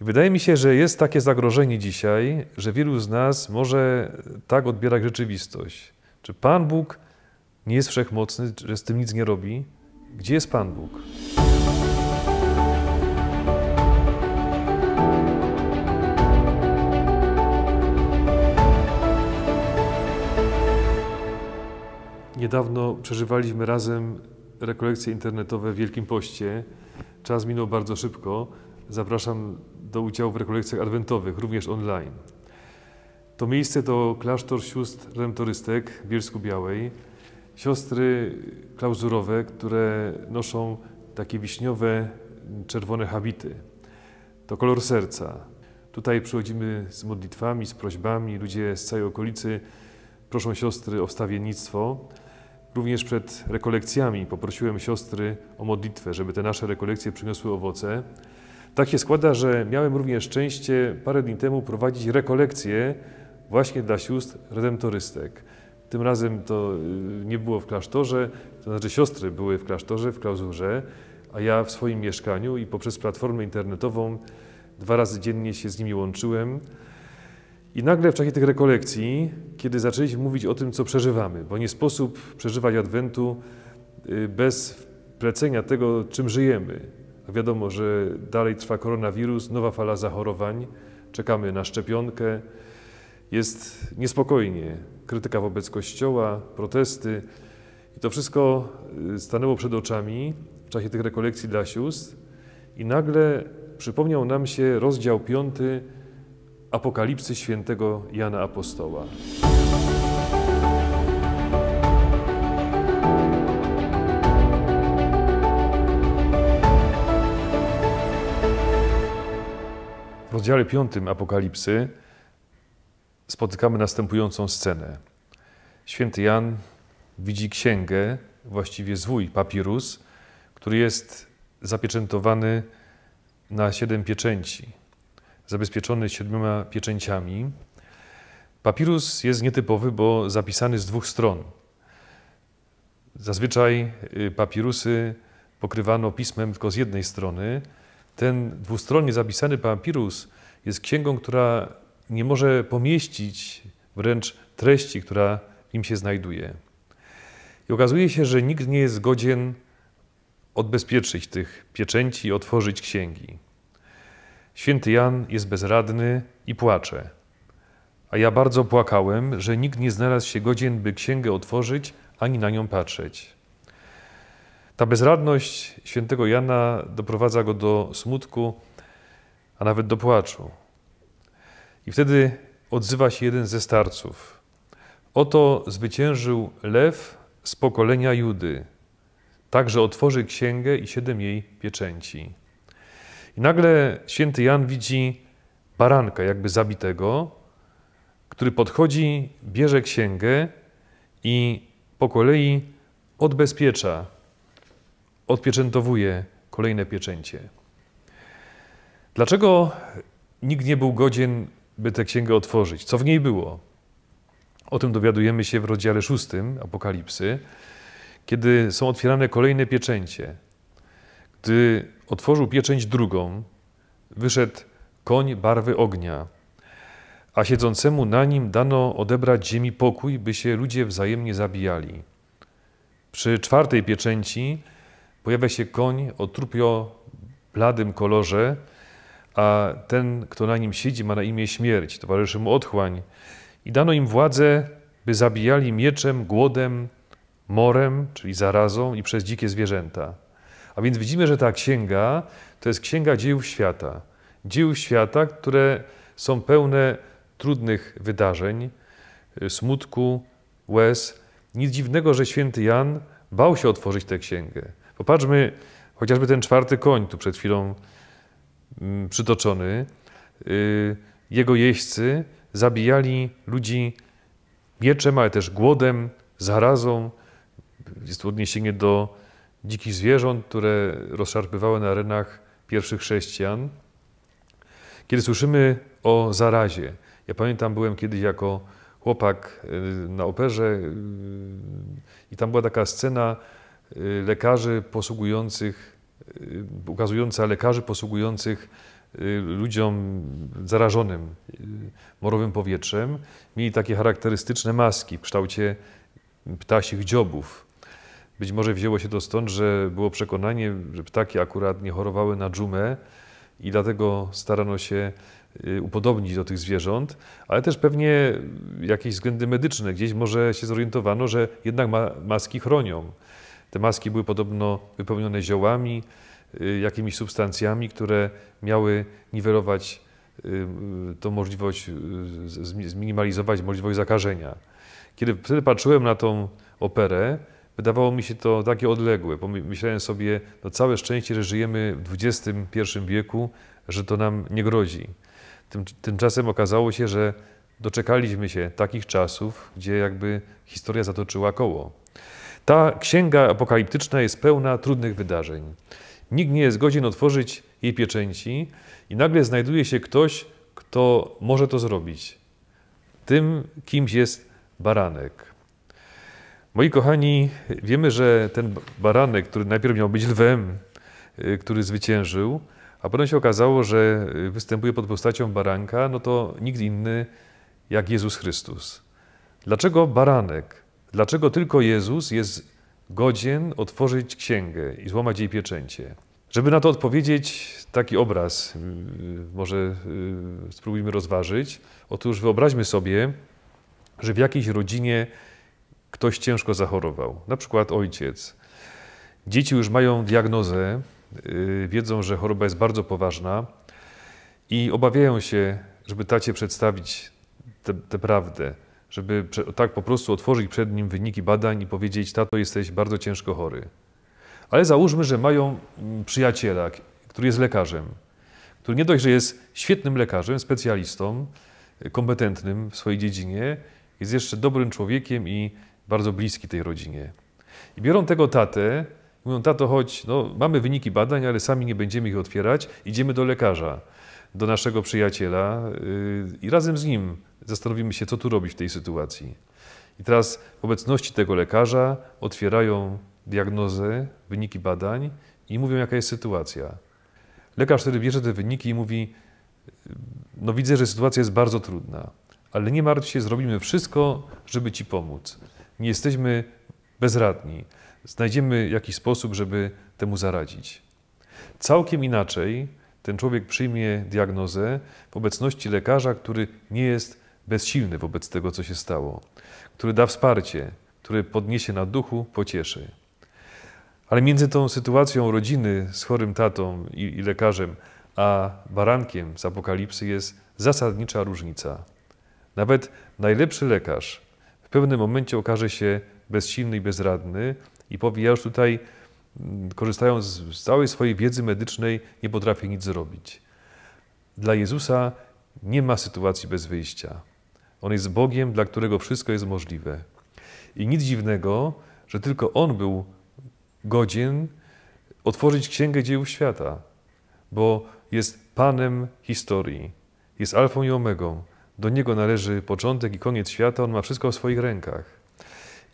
I wydaje mi się, że jest takie zagrożenie dzisiaj, że wielu z nas może tak odbierać rzeczywistość. Czy Pan Bóg nie jest wszechmocny, że z tym nic nie robi? Gdzie jest Pan Bóg? Niedawno przeżywaliśmy razem rekolekcje internetowe w Wielkim Poście. Czas minął bardzo szybko. Zapraszam do udziału w rekolekcjach adwentowych, również online. To miejsce to klasztor sióstr remtorystek w Bielsku Białej, siostry klauzurowe, które noszą takie wiśniowe, czerwone habity. To kolor serca. Tutaj przychodzimy z modlitwami, z prośbami. Ludzie z całej okolicy proszą siostry o wstawiennictwo. Również przed rekolekcjami poprosiłem siostry o modlitwę, żeby te nasze rekolekcje przyniosły owoce. Tak się składa, że miałem również szczęście parę dni temu prowadzić rekolekcję właśnie dla sióstr redemptorystek. Tym razem to y, nie było w klasztorze, to znaczy siostry były w klasztorze, w klauzurze, a ja w swoim mieszkaniu i poprzez platformę internetową dwa razy dziennie się z nimi łączyłem. I nagle w czasie tych rekolekcji, kiedy zaczęliśmy mówić o tym, co przeżywamy, bo nie sposób przeżywać Adwentu y, bez plecenia tego, czym żyjemy, Wiadomo, że dalej trwa koronawirus, nowa fala zachorowań, czekamy na szczepionkę. Jest niespokojnie, krytyka wobec Kościoła, protesty. I to wszystko y, stanęło przed oczami w czasie tych rekolekcji dla sióstr i nagle przypomniał nam się rozdział 5 Apokalipsy świętego Jana Apostoła. W rozdziale 5 Apokalipsy spotykamy następującą scenę. Święty Jan widzi księgę, właściwie zwój, papirus, który jest zapieczętowany na siedem pieczęci, zabezpieczony siedmioma pieczęciami. Papirus jest nietypowy, bo zapisany z dwóch stron. Zazwyczaj y, papirusy pokrywano pismem tylko z jednej strony, ten dwustronnie zapisany papirus jest księgą, która nie może pomieścić wręcz treści, która w nim się znajduje. I okazuje się, że nikt nie jest godzien odbezpieczyć tych pieczęci i otworzyć księgi. Święty Jan jest bezradny i płacze. A ja bardzo płakałem, że nikt nie znalazł się godzien, by księgę otworzyć ani na nią patrzeć. Ta bezradność świętego Jana doprowadza go do smutku, a nawet do płaczu. I wtedy odzywa się jeden ze starców. Oto zwyciężył lew z pokolenia Judy, także otworzy księgę i siedem jej pieczęci. I nagle święty Jan widzi baranka, jakby zabitego, który podchodzi, bierze księgę i po kolei odbezpiecza odpieczętowuje kolejne pieczęcie. Dlaczego nikt nie był godzien, by tę księgę otworzyć? Co w niej było? O tym dowiadujemy się w rozdziale szóstym Apokalipsy, kiedy są otwierane kolejne pieczęcie. Gdy otworzył pieczęć drugą, wyszedł koń barwy ognia, a siedzącemu na nim dano odebrać ziemi pokój, by się ludzie wzajemnie zabijali. Przy czwartej pieczęci Pojawia się koń o trupio bladym kolorze, a ten, kto na nim siedzi, ma na imię śmierć, towarzyszy mu otchłań. I dano im władzę, by zabijali mieczem, głodem, morem, czyli zarazą i przez dzikie zwierzęta. A więc widzimy, że ta księga to jest księga dzieł świata. Dzieł świata, które są pełne trudnych wydarzeń, y, smutku, łez. Nic dziwnego, że święty Jan bał się otworzyć tę księgę. Popatrzmy chociażby ten czwarty koń, tu przed chwilą mm, przytoczony. Y, jego jeźdźcy zabijali ludzi mieczem, ale też głodem, zarazą. Jest to odniesienie do dzikich zwierząt, które rozszarpywały na arenach pierwszych chrześcijan. Kiedy słyszymy o zarazie, ja pamiętam, byłem kiedyś jako chłopak y, na operze y, i tam była taka scena, Y, lekarzy posługujących, y, ukazująca lekarzy posługujących y, ludziom zarażonym morowym powietrzem, mieli takie charakterystyczne maski w kształcie ptasich dziobów. Być może wzięło się to stąd, że było przekonanie, że ptaki akurat nie chorowały na dżumę i dlatego starano się upodobnić do tych zwierząt, ale też pewnie jakieś względy medyczne. Gdzieś może się zorientowano, że jednak maski chronią. Te maski były podobno wypełnione ziołami, y, jakimiś substancjami, które miały niwelować y, tą możliwość, y, zminimalizować możliwość zakażenia. Kiedy wtedy patrzyłem na tą operę, wydawało mi się to takie odległe, bo myślałem sobie, no całe szczęście, że żyjemy w XXI wieku, że to nam nie grozi. Tym, tymczasem okazało się, że doczekaliśmy się takich czasów, gdzie jakby historia zatoczyła koło. Ta księga apokaliptyczna jest pełna trudnych wydarzeń. Nikt nie jest godzien otworzyć jej pieczęci i nagle znajduje się ktoś, kto może to zrobić. Tym kimś jest baranek. Moi kochani, wiemy, że ten baranek, który najpierw miał być lwem, y, który zwyciężył, a potem się okazało, że występuje pod postacią baranka, no to nikt inny jak Jezus Chrystus. Dlaczego baranek? Dlaczego tylko Jezus jest godzien otworzyć księgę i złamać jej pieczęcie? Żeby na to odpowiedzieć, taki obraz y, y, może y, spróbujmy rozważyć. Otóż wyobraźmy sobie, że w jakiejś rodzinie ktoś ciężko zachorował, na przykład ojciec. Dzieci już mają diagnozę, wiedzą, że choroba jest bardzo poważna i obawiają się, żeby tacie przedstawić tę prawdę, żeby tak po prostu otworzyć przed nim wyniki badań i powiedzieć, tato, jesteś bardzo ciężko chory. Ale załóżmy, że mają mm, przyjaciela, który jest lekarzem, który nie dość, że jest świetnym lekarzem, specjalistą, e, kompetentnym w swojej dziedzinie, jest jeszcze dobrym człowiekiem i bardzo bliski tej rodzinie. I biorą tego tatę, mówią, tato, chodź, no, mamy wyniki badań, ale sami nie będziemy ich otwierać, idziemy do lekarza do naszego przyjaciela y, i razem z nim zastanowimy się, co tu robić w tej sytuacji. I teraz w obecności tego lekarza otwierają diagnozę, wyniki badań i mówią, jaka jest sytuacja. Lekarz wtedy bierze te wyniki i mówi: No, widzę, że sytuacja jest bardzo trudna, ale nie martw się, zrobimy wszystko, żeby ci pomóc. Nie jesteśmy bezradni. Znajdziemy jakiś sposób, żeby temu zaradzić. Całkiem inaczej ten człowiek przyjmie diagnozę w obecności lekarza, który nie jest bezsilny wobec tego, co się stało, który da wsparcie, który podniesie na duchu, pocieszy. Ale między tą sytuacją rodziny z chorym tatą i, i lekarzem, a barankiem z apokalipsy jest zasadnicza różnica. Nawet najlepszy lekarz w pewnym momencie okaże się bezsilny i bezradny i powie: Ja już tutaj korzystając z całej swojej wiedzy medycznej, nie potrafię nic zrobić. Dla Jezusa nie ma sytuacji bez wyjścia. On jest Bogiem, dla którego wszystko jest możliwe. I nic dziwnego, że tylko On był godzien otworzyć Księgę Dziejów Świata, bo jest Panem historii, jest Alfą i Omegą. Do Niego należy początek i koniec świata, On ma wszystko w swoich rękach.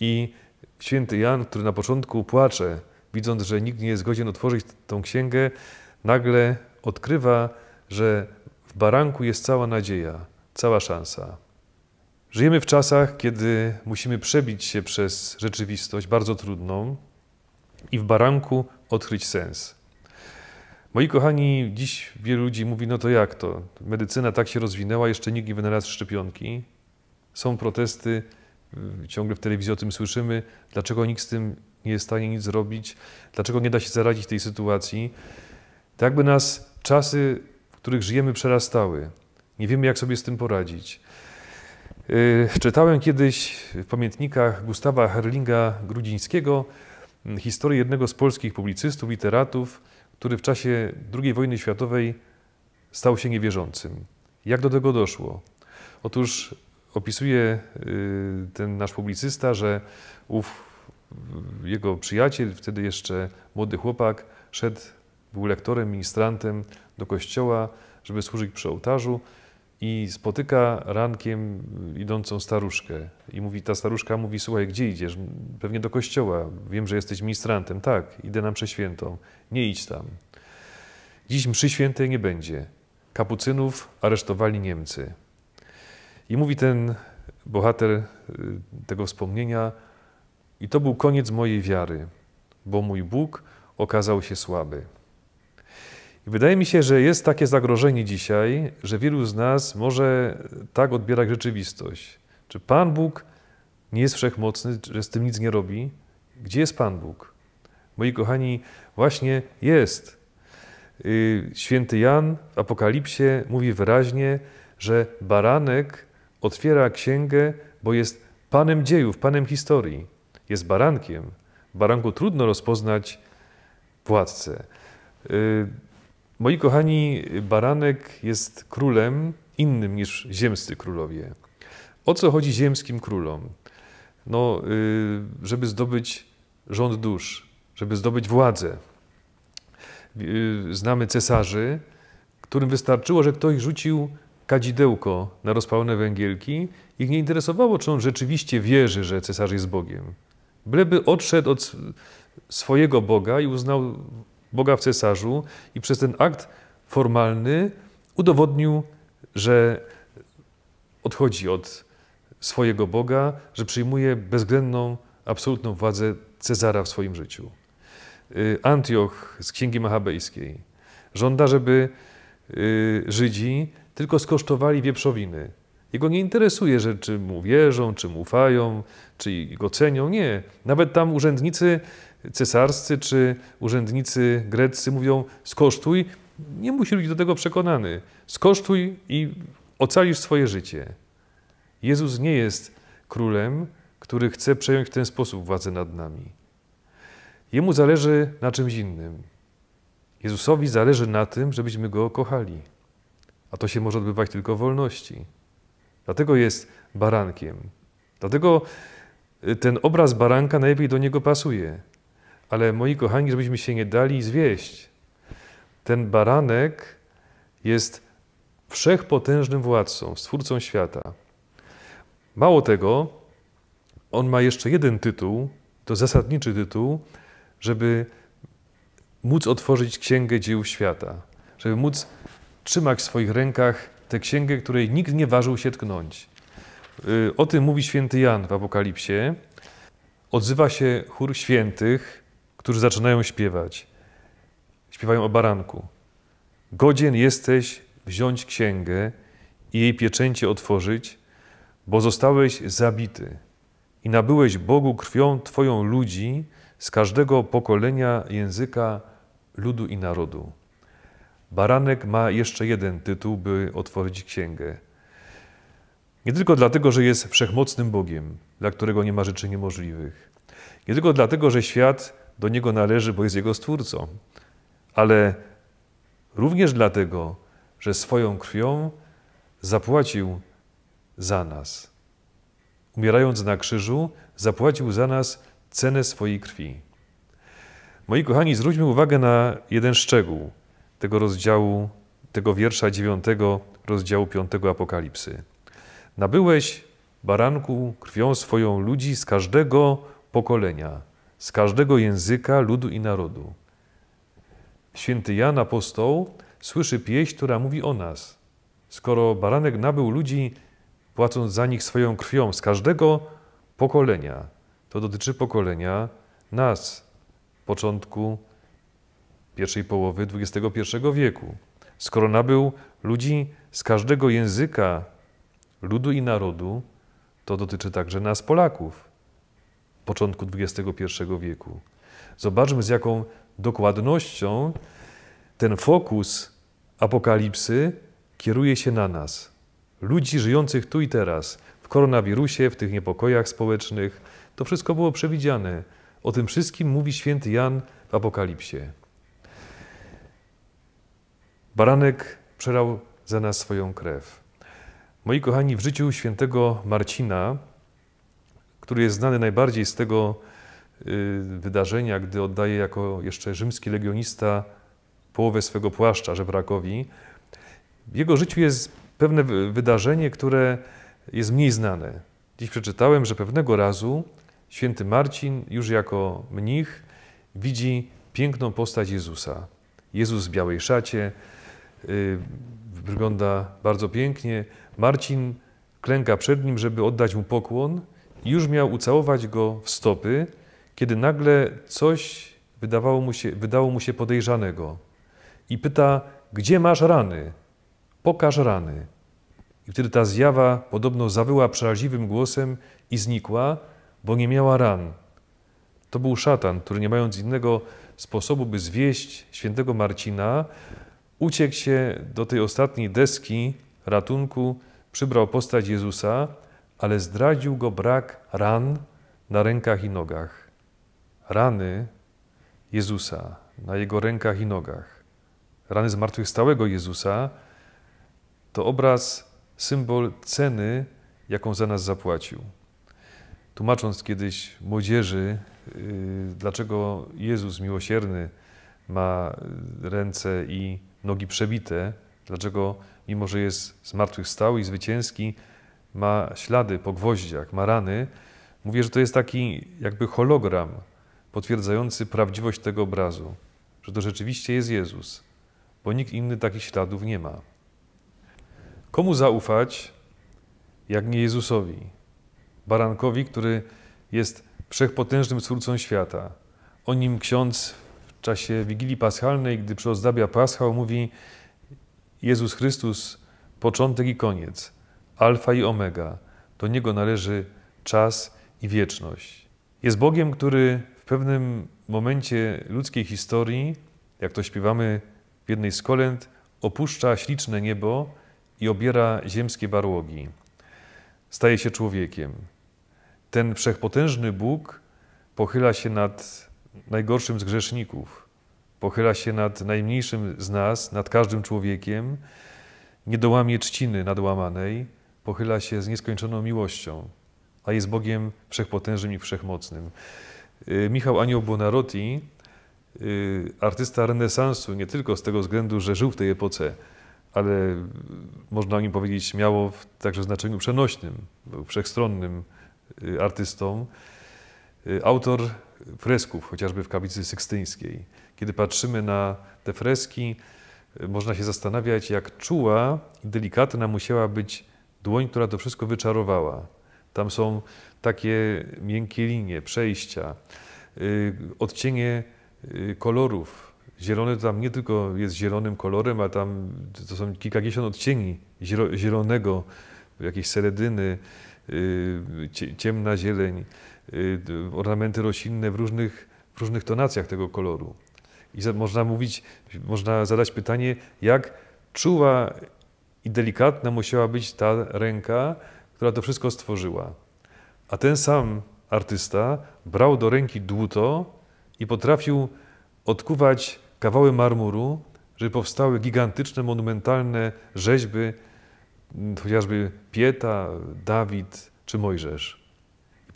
I święty Jan, który na początku płacze, widząc, że nikt nie jest godzien otworzyć tą księgę, nagle odkrywa, że w baranku jest cała nadzieja, cała szansa. Żyjemy w czasach, kiedy musimy przebić się przez rzeczywistość bardzo trudną i w baranku odkryć sens. Moi kochani, dziś wielu ludzi mówi, no to jak to? Medycyna tak się rozwinęła, jeszcze nikt nie wynalazł szczepionki. Są protesty, ciągle w telewizji o tym słyszymy. Dlaczego nikt z tym nie jest w stanie nic zrobić, dlaczego nie da się zaradzić tej sytuacji. Tak by nas czasy, w których żyjemy, przerastały. Nie wiemy, jak sobie z tym poradzić. Yy, czytałem kiedyś w pamiętnikach Gustawa Herlinga Grudzińskiego mm, historię jednego z polskich publicystów, literatów, który w czasie II wojny światowej stał się niewierzącym. Jak do tego doszło? Otóż opisuje y, ten nasz publicysta, że ów jego przyjaciel, wtedy jeszcze młody chłopak, szedł, był lektorem, ministrantem do kościoła, żeby służyć przy ołtarzu i spotyka rankiem idącą staruszkę. I mówi, ta staruszka mówi, słuchaj, gdzie idziesz? Pewnie do kościoła. Wiem, że jesteś ministrantem. Tak, idę na mszę świętą. Nie idź tam. Dziś mszy świętej nie będzie. Kapucynów aresztowali Niemcy. I mówi ten bohater y, tego wspomnienia, i to był koniec mojej wiary, bo mój Bóg okazał się słaby. I wydaje mi się, że jest takie zagrożenie dzisiaj, że wielu z nas może tak odbierać rzeczywistość. Czy Pan Bóg nie jest wszechmocny, że z tym nic nie robi? Gdzie jest Pan Bóg? Moi kochani, właśnie jest. Y, święty Jan w Apokalipsie mówi wyraźnie, że baranek otwiera księgę, bo jest Panem dziejów, Panem historii jest barankiem. W baranku trudno rozpoznać władcę. Y, moi kochani, baranek jest królem innym niż ziemscy królowie. O co chodzi ziemskim królom? No, y, żeby zdobyć rząd dusz, żeby zdobyć władzę. Y, znamy cesarzy, którym wystarczyło, że ktoś rzucił kadzidełko na rozpalone węgielki. Ich nie interesowało, czy on rzeczywiście wierzy, że cesarz jest Bogiem. Byleby odszedł od swojego Boga i uznał Boga w cesarzu i przez ten akt formalny udowodnił, że odchodzi od swojego Boga, że przyjmuje bezwzględną, absolutną władzę Cezara w swoim życiu. Y, Antioch z Księgi Machabejskiej żąda, żeby y, Żydzi tylko skosztowali wieprzowiny, jego nie interesuje, że czy mu wierzą, czy mu ufają, czy go cenią. Nie. Nawet tam urzędnicy cesarscy czy urzędnicy greccy mówią: skosztuj. Nie musi być do tego przekonany. Skosztuj i ocalisz swoje życie. Jezus nie jest królem, który chce przejąć w ten sposób władzę nad nami. Jemu zależy na czymś innym. Jezusowi zależy na tym, żebyśmy go kochali. A to się może odbywać tylko w wolności. Dlatego jest barankiem. Dlatego y, ten obraz baranka najlepiej do niego pasuje. Ale moi kochani, żebyśmy się nie dali zwieść. Ten baranek jest wszechpotężnym władcą, stwórcą świata. Mało tego, on ma jeszcze jeden tytuł, to zasadniczy tytuł, żeby móc otworzyć Księgę Dzieł Świata, żeby móc trzymać w swoich rękach tę księgę, której nikt nie ważył się tknąć. Y, o tym mówi święty Jan w Apokalipsie. Odzywa się chór świętych, którzy zaczynają śpiewać. Śpiewają o baranku. Godzien jesteś wziąć księgę i jej pieczęcie otworzyć, bo zostałeś zabity i nabyłeś Bogu krwią Twoją ludzi z każdego pokolenia, języka, ludu i narodu. Baranek ma jeszcze jeden tytuł, by otworzyć księgę. Nie tylko dlatego, że jest wszechmocnym Bogiem, dla którego nie ma rzeczy niemożliwych. Nie tylko dlatego, że świat do niego należy, bo jest jego stwórcą, ale również dlatego, że swoją krwią zapłacił za nas. Umierając na krzyżu, zapłacił za nas cenę swojej krwi. Moi kochani, zwróćmy uwagę na jeden szczegół tego rozdziału, tego wiersza dziewiątego rozdziału piątego Apokalipsy. Nabyłeś baranku krwią swoją ludzi z każdego pokolenia, z każdego języka, ludu i narodu. Święty Jan apostoł słyszy pieśń, która mówi o nas. Skoro baranek nabył ludzi, płacąc za nich swoją krwią z każdego pokolenia, to dotyczy pokolenia nas, początku pierwszej połowy XXI wieku. Skoro nabył ludzi z każdego języka, ludu i narodu, to dotyczy także nas, Polaków, początku XXI wieku. Zobaczmy, z jaką dokładnością ten fokus apokalipsy kieruje się na nas, ludzi żyjących tu i teraz, w koronawirusie, w tych niepokojach społecznych. To wszystko było przewidziane. O tym wszystkim mówi święty Jan w Apokalipsie. Baranek przerał za nas swoją krew. Moi kochani, w życiu świętego Marcina, który jest znany najbardziej z tego y, wydarzenia, gdy oddaje jako jeszcze rzymski legionista połowę swego płaszcza żebrakowi, w jego życiu jest pewne wydarzenie, które jest mniej znane. Dziś przeczytałem, że pewnego razu święty Marcin, już jako mnich, widzi piękną postać Jezusa. Jezus w białej szacie, Y, wygląda bardzo pięknie. Marcin klęka przed nim, żeby oddać mu pokłon. i Już miał ucałować go w stopy, kiedy nagle coś wydawało mu się, wydało mu się podejrzanego. I pyta, gdzie masz rany? Pokaż rany. I wtedy ta zjawa podobno zawyła przeraźliwym głosem i znikła, bo nie miała ran. To był szatan, który nie mając innego sposobu, by zwieść świętego Marcina, uciekł się do tej ostatniej deski ratunku, przybrał postać Jezusa, ale zdradził go brak ran na rękach i nogach. Rany Jezusa na jego rękach i nogach, rany zmartwychwstałego Jezusa, to obraz, symbol ceny, jaką za nas zapłacił. Tłumacząc kiedyś młodzieży, y, dlaczego Jezus miłosierny ma ręce i nogi przebite, dlaczego mimo, że jest zmartwychwstały i zwycięski, ma ślady po gwoździach, ma rany. Mówię, że to jest taki jakby hologram potwierdzający prawdziwość tego obrazu, że to rzeczywiście jest Jezus, bo nikt inny takich śladów nie ma. Komu zaufać, jak nie Jezusowi, barankowi, który jest wszechpotężnym twórcą świata. O nim ksiądz w czasie Wigilii Paschalnej, gdy przyozdabia Paschał, mówi Jezus Chrystus, początek i koniec, alfa i omega. Do Niego należy czas i wieczność. Jest Bogiem, który w pewnym momencie ludzkiej historii, jak to śpiewamy w jednej z kolęd, opuszcza śliczne niebo i obiera ziemskie barłogi. Staje się człowiekiem. Ten wszechpotężny Bóg pochyla się nad najgorszym z grzeszników, pochyla się nad najmniejszym z nas, nad każdym człowiekiem, nie dołamie trzciny nadłamanej, pochyla się z nieskończoną miłością, a jest Bogiem wszechpotężnym i wszechmocnym. Y, Michał Anioł Buonarroti, y, artysta renesansu, nie tylko z tego względu, że żył w tej epoce, ale y, można o nim powiedzieć śmiało także w znaczeniu przenośnym, wszechstronnym artystą. Autor fresków, chociażby w kaplicy sykstyńskiej. Kiedy patrzymy na te freski, e, można się zastanawiać, jak czuła i delikatna musiała być dłoń, która to wszystko wyczarowała. Tam są takie miękkie linie, przejścia, e, odcienie e, kolorów. Zielony tam nie tylko jest zielonym kolorem, a tam to są kilkadziesiąt odcieni zielonego, jakieś seredyny, ciemna zieleń. Y, ornamenty roślinne w różnych, w różnych tonacjach tego koloru. I można mówić, można zadać pytanie, jak czuwa i delikatna musiała być ta ręka, która to wszystko stworzyła. A ten sam artysta brał do ręki dłuto i potrafił odkuwać kawały marmuru, żeby powstały gigantyczne, monumentalne rzeźby, chociażby Pieta, Dawid czy Mojżesz.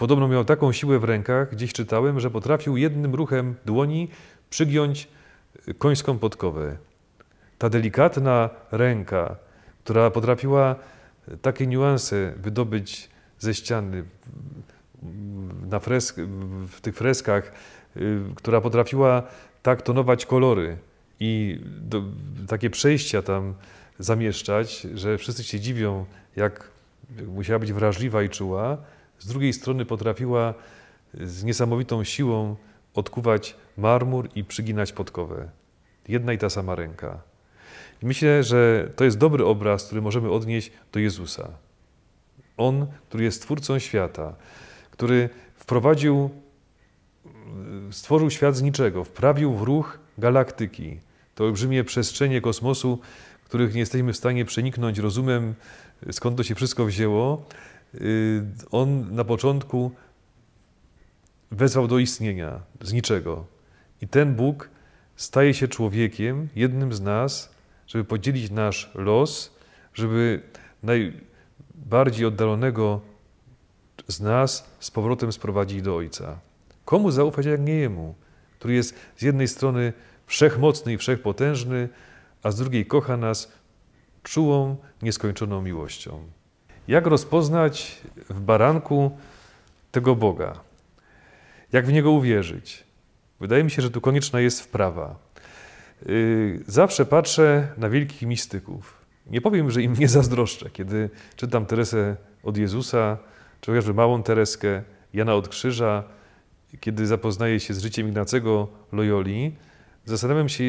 Podobno miał taką siłę w rękach, gdzieś czytałem, że potrafił jednym ruchem dłoni przygiąć końską podkowę. Ta delikatna ręka, która potrafiła takie niuanse wydobyć ze ściany na fresk w tych freskach, y, która potrafiła tak tonować kolory i do, takie przejścia tam zamieszczać, że wszyscy się dziwią, jak musiała być wrażliwa i czuła z drugiej strony potrafiła z niesamowitą siłą odkuwać marmur i przyginać podkowę. Jedna i ta sama ręka. Myślę, że to jest dobry obraz, który możemy odnieść do Jezusa. On, który jest twórcą świata, który wprowadził, stworzył świat z niczego, wprawił w ruch galaktyki, to olbrzymie przestrzenie kosmosu, których nie jesteśmy w stanie przeniknąć rozumem, skąd to się wszystko wzięło, Y, on na początku wezwał do istnienia z niczego. I ten Bóg staje się człowiekiem, jednym z nas, żeby podzielić nasz los, żeby najbardziej oddalonego z nas z powrotem sprowadzić do Ojca. Komu zaufać, jak nie Jemu, który jest z jednej strony wszechmocny i wszechpotężny, a z drugiej kocha nas czułą, nieskończoną miłością. Jak rozpoznać w baranku tego Boga? Jak w niego uwierzyć? Wydaje mi się, że tu konieczna jest wprawa. Y, zawsze patrzę na wielkich mistyków. Nie powiem, że im nie zazdroszczę, kiedy czytam Teresę od Jezusa, czy chociażby małą Tereskę, Jana od Krzyża, kiedy zapoznaję się z życiem Ignacego Loyoli, zastanawiam się,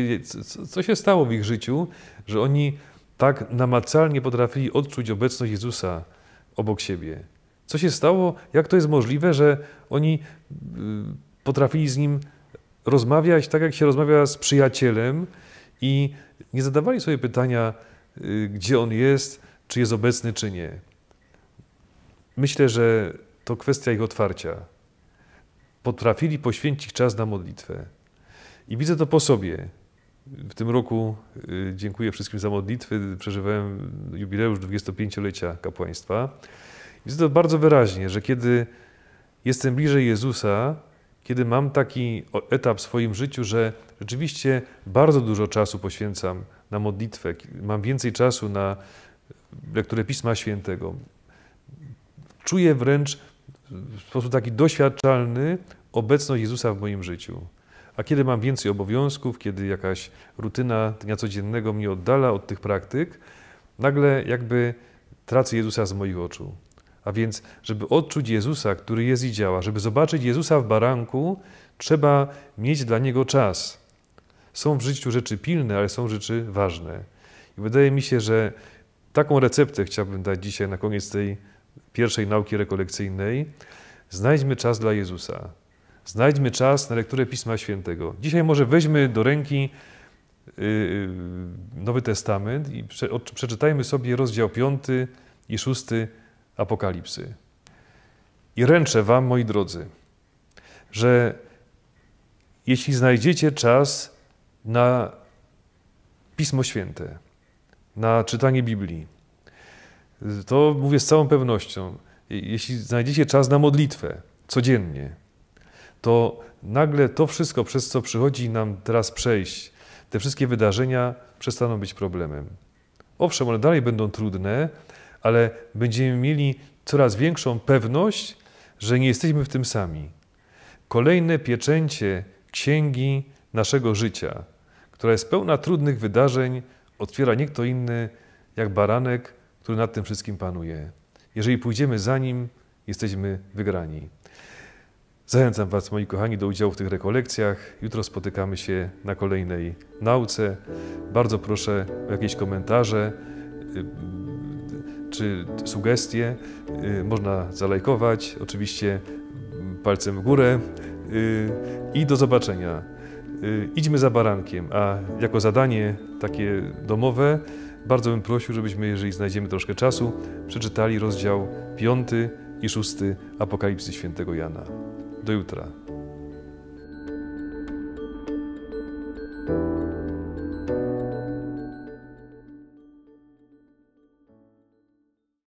co się stało w ich życiu, że oni tak namacalnie potrafili odczuć obecność Jezusa obok siebie. Co się stało? Jak to jest możliwe, że oni y, potrafili z nim rozmawiać tak, jak się rozmawia z przyjacielem i nie zadawali sobie pytania, y, gdzie on jest, czy jest obecny, czy nie. Myślę, że to kwestia ich otwarcia. Potrafili poświęcić czas na modlitwę. I widzę to po sobie. W tym roku y, dziękuję wszystkim za modlitwy. Przeżywałem jubileusz 25-lecia kapłaństwa. Widzę to bardzo wyraźnie, że kiedy jestem bliżej Jezusa, kiedy mam taki etap w swoim życiu, że rzeczywiście bardzo dużo czasu poświęcam na modlitwę, mam więcej czasu na e, lekturę Pisma Świętego. Czuję wręcz w sposób taki doświadczalny obecność Jezusa w moim życiu. A kiedy mam więcej obowiązków, kiedy jakaś rutyna dnia codziennego mnie oddala od tych praktyk, nagle jakby tracę Jezusa z moich oczu. A więc, żeby odczuć Jezusa, który jest i działa, żeby zobaczyć Jezusa w baranku, trzeba mieć dla niego czas. Są w życiu rzeczy pilne, ale są rzeczy ważne. I wydaje mi się, że taką receptę chciałbym dać dzisiaj na koniec tej pierwszej nauki rekolekcyjnej. Znajdźmy czas dla Jezusa. Znajdźmy czas na lekturę Pisma Świętego. Dzisiaj może weźmy do ręki y, y, Nowy Testament i przeczytajmy sobie rozdział 5 i 6 Apokalipsy. I ręczę Wam, moi drodzy, że jeśli znajdziecie czas na Pismo Święte, na czytanie Biblii, to mówię z całą pewnością, jeśli znajdziecie czas na modlitwę codziennie, to nagle to wszystko, przez co przychodzi nam teraz przejść, te wszystkie wydarzenia przestaną być problemem. Owszem, one dalej będą trudne, ale będziemy mieli coraz większą pewność, że nie jesteśmy w tym sami. Kolejne pieczęcie księgi naszego życia, która jest pełna trudnych wydarzeń, otwiera nie kto inny jak baranek, który nad tym wszystkim panuje. Jeżeli pójdziemy za nim, jesteśmy wygrani. Zachęcam Was, moi kochani, do udziału w tych rekolekcjach. Jutro spotykamy się na kolejnej nauce. Bardzo proszę o jakieś komentarze y, czy sugestie. Y, można zalajkować, oczywiście mm, palcem w górę. Y, I do zobaczenia. Idźmy za barankiem, a jako zadanie takie domowe bardzo bym prosił, żebyśmy, jeżeli znajdziemy troszkę czasu, przeczytali rozdział 5 i 6 Apokalipsy Świętego Jana. До утра.